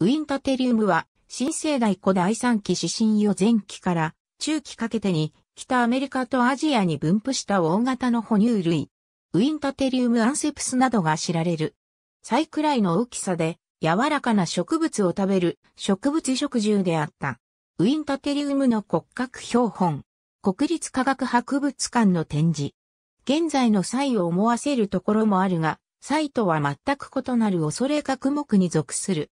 ウィンタテリウムは、新生代古代三期指針予前期から中期かけてに、北アメリカとアジアに分布した大型の哺乳類。ウィンタテリウムアンセプスなどが知られる。最くらいの大きさで、柔らかな植物を食べる植物食獣であった。ウィンタテリウムの骨格標本。国立科学博物館の展示。現在の際を思わせるところもあるが、サイとは全く異なる恐れ科目に属する。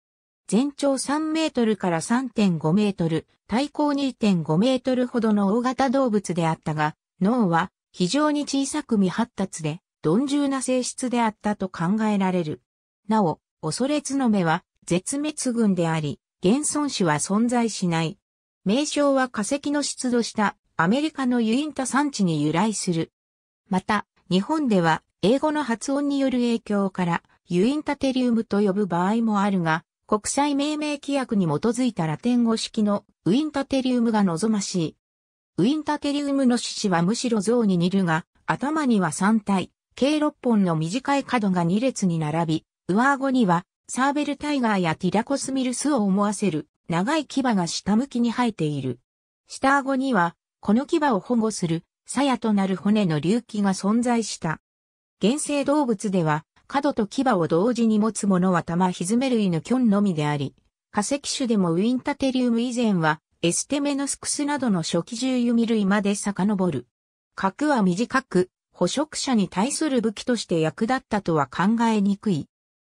全長3メートルから3.5メートル、体高2.5メートルほどの大型動物であったが、脳は非常に小さく未発達で、鈍重な性質であったと考えられる。なお、恐れつの目は絶滅群であり、現存種は存在しない。名称は化石の出土したアメリカのユインタ産地に由来する。また、日本では英語の発音による影響からユインタテリウムと呼ぶ場合もあるが、国際命名規約に基づいたラテン語式のウィンタテリウムが望ましい。ウィンタテリウムの獅子はむしろ像に似るが、頭には3体、計6本の短い角が2列に並び、上顎にはサーベルタイガーやティラコスミルスを思わせる長い牙が下向きに生えている。下顎には、この牙を保護する鞘となる骨の隆起が存在した。原生動物では、角と牙を同時に持つものは玉ひずめ類のキョンのみであり、化石種でもウィンタテリウム以前は、エステメノスクスなどの初期獣弓類まで遡る。核は短く、捕食者に対する武器として役立ったとは考えにくい。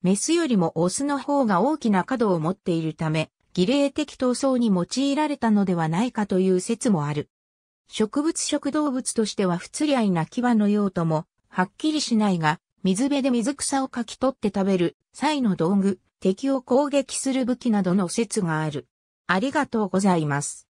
メスよりもオスの方が大きな角を持っているため、儀礼的闘争に用いられたのではないかという説もある。植物食動物としては不釣り合いな牙の用途も、はっきりしないが、水辺で水草をかき取って食べる、際の道具、敵を攻撃する武器などの説がある。ありがとうございます。